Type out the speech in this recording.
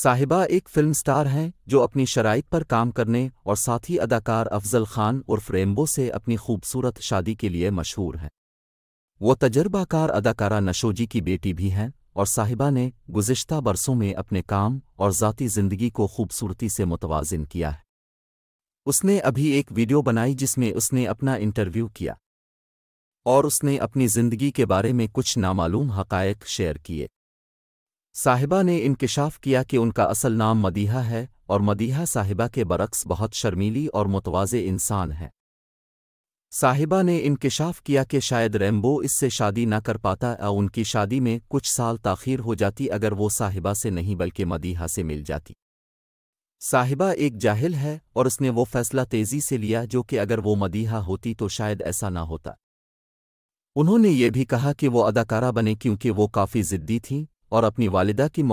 साहिबा एक film star हैं जो अपनी शराइत पर काम करने और साथी अदाकार अफजल खान उर्फ रेम्बो से अपनी खूबसूरत शादी के लिए मशहूर हैं वो तजर्बाकार अदाकारा नशोजी की बेटी भी हैं और साहिबा ने गुज्त बरसों में अपने काम और ज़ाती ज़िंदगी को खूबसूरती से मुतवाजन किया है उसने अभी एक वीडियो बनाई जिसमें उसने अपना इंटरव्यू किया और उसने अपनी ज़िंदगी के बारे में कुछ नामालूम हक़ायक शेयर किए साहिबा ने इनकशाफ किया कि उनका असल नाम मदीहा है और मदीहा साहिबा के बरक्स बहुत शर्मीली और मुतवाज़ इंसान है साहिबा ने इनकशाफ किया कि शायद रैम्बो इससे शादी न कर पाता और उनकी शादी में कुछ साल ताखिर हो जाती अगर वो साहिबा से नहीं बल्कि मदीहा से मिल जाती साहिबा एक जाहिल है और उसने वो फैसला तेज़ी से लिया जो कि अगर वो मदीहा होती तो शायद ऐसा ना होता उन्होंने ये भी कहा कि वो अदाकारा बने क्योंकि वो काफ़ी ज़िद्दी थीं और अपनी वालिदा की